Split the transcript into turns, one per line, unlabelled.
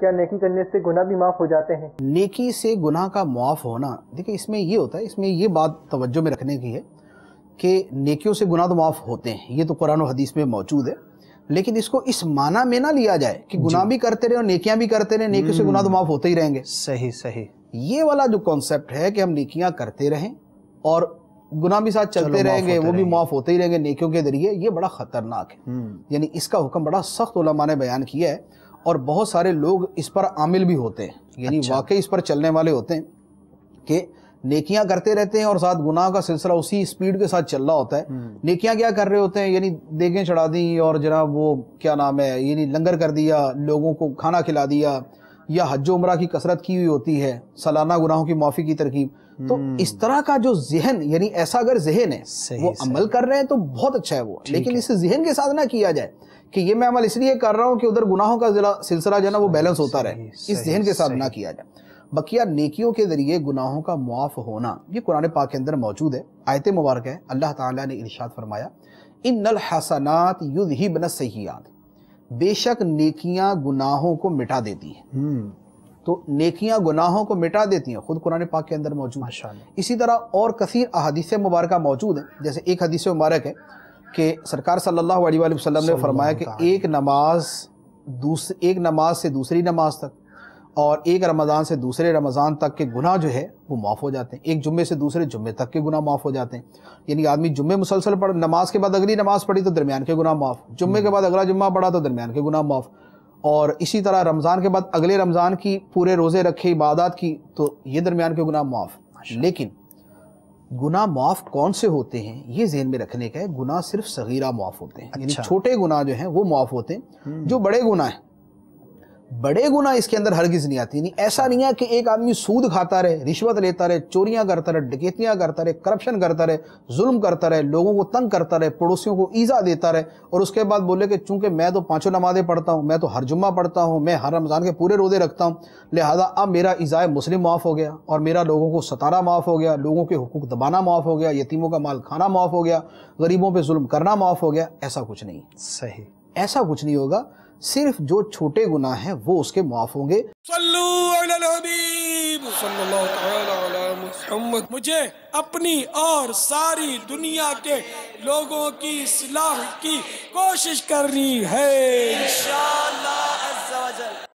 क्या नेकी करने से गुना भी माफ हो जाते हैं नेकी से गुना का माफ होना देखिए इसमें ये होता है इसमें ये बात तवज्जो में रखने की है कि नेकियों से गुना तो माफ होते हैं ये तो कुरान और हदीस में मौजूद है लेकिन इसको इस माना में ना लिया जाए कि गुना भी करते रहे और नेकियां भी करते रहे नेकियों से गुना तो हम्म। माफ होते ही रहेंगे सही सही ये वाला जो कॉन्सेप्ट है कि हम नेकियां करते रहें और गुना भी साथ चलते रहेंगे वो भी माफ होते ही रहेंगे नेकियों के जरिए ये बड़ा खतरनाक है हम्म। यानी इसका हुक्म बड़ा सख्त उलमा ने बयान किया है और बहुत सारे लोग इस पर आमिल भी होते हैं यानी अच्छा। वाकई इस पर चलने वाले होते हैं कि नेकियां करते रहते हैं और साथ गुनाह का सिलसिला उसी स्पीड के साथ चल रहा होता है हम्म। नेकियां क्या कर रहे होते हैं यानी देगें चढ़ा दी और जना वो क्या नाम है यानी लंगर कर दिया लोगों को खाना खिला दिया या हज उम्र की कसरत की हुई होती है सालाना गुनाहों की माफ़ी की तरकीब तो हम्म। इस तरह का जो जहन यानी ऐसा अगर जहन है वो अमल कर रहे हैं तो बहुत अच्छा है वो लेकिन इसे जहन के साथ ना किया जाए कि ये मैं अमल इसलिए कर रहा हूँ कि उधर गुनाहों का सिलसिला जो है ना वो बैलेंस होता रहे इस जहन के साथ ना किया जाए बकिया नेकियों के ज़रिए गुनाहों का मुआफ़ होना ये कुरान पाक के अंदर मौजूद है आयत मुबारक है अल्लाह ताला ने इरशाद फरमाया इन नल हसनात युद्ध ही बन सहियात बेशक नेकियां गुनाहों को मिटा देती हैं हम्म। तो नेकियां गुनाहों को मिटा देती हैं खुद कुरान पाक के अंदर मौजूद है इसी तरह और कसीर अहदीस मुबारक मौजूद है जैसे एक हदीस मुबारक है कि सरकार सल्लल्लाहु अलैहि वसल्लम ने फरमाया कि एक नमाज दूस एक नमाज से दूसरी नमाज तक और एक रमज़ान से दूसरे रमज़ान तक के गुनाह जो है वो माफ़ हो जाते हैं एक जुम्मे से दूसरे जुम्मे तक के गुनाह माफ़ हो जाते हैं यानी आदमी जुम्मे मुसलसल पढ़ नमाज के बाद अगली नमाज पढ़ी तो दरमियान के गुनाह माफ़ जुम्मे के बाद अगला जुम्मा पढ़ा तो दरमियान के गुनाह माफ़ और इसी तरह रमज़ान के बाद अगले रमज़ान की पूरे रोज़े रखे इबादत की तो ये दरमियान के गुनाह माफ़ लेकिन गुना माफ कौन से होते हैं ये जहन में रखने का है गुना सिर्फ सगीरा माफ होते हैं अच्छा। छोटे गुना जो है वो माफ होते हैं हम्म। जो बड़े गुना है बड़े गुना इसके अंदर हरगिज नहीं आती नहीं ऐसा नहीं है कि एक आदमी सूद खाता रहे रिश्वत लेता रहे चोरियां करता रहे डकैतियां करता रहे करप्शन करता रहे जुल्म करता रहे लोगों को तंग करता रहे पड़ोसियों को ईज़ा देता रहे और उसके बाद बोले कि चूंकि मैं तो पांचों नमाज़ें पढ़ता हूँ मैं तो हर जुम्मा पढ़ता हूँ मैं हर रमज़ान के पूरे रोज़े रखता हूँ लिहाजा अब मेरा ईज़ाए मुस्लिम माफ़ हो गया और मेरा लोगों को सतारा माफ़ हो गया लोगों के हकूक दबाना माफ़ हो गया यतीमों का माल खाना माफ़ हो गया गरीबों पर जुल्म करना माफ़ हो गया ऐसा कुछ नहीं सही ऐसा कुछ नहीं होगा सिर्फ जो छोटे गुना हैं वो उसके माफ होंगे मुझे अपनी और सारी दुनिया के लोगों की सलाह की कोशिश करनी है